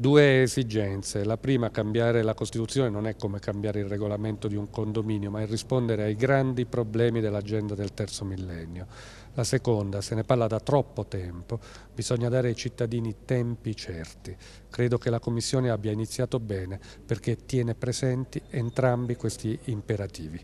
due esigenze. La prima, cambiare la Costituzione non è come cambiare il regolamento di un condominio, ma è rispondere ai grandi problemi dell'agenda del terzo millennio. La seconda, se ne parla da troppo tempo, bisogna dare ai cittadini tempi certi. Credo che la Commissione abbia iniziato bene perché tiene presenti entrambi questi imperativi.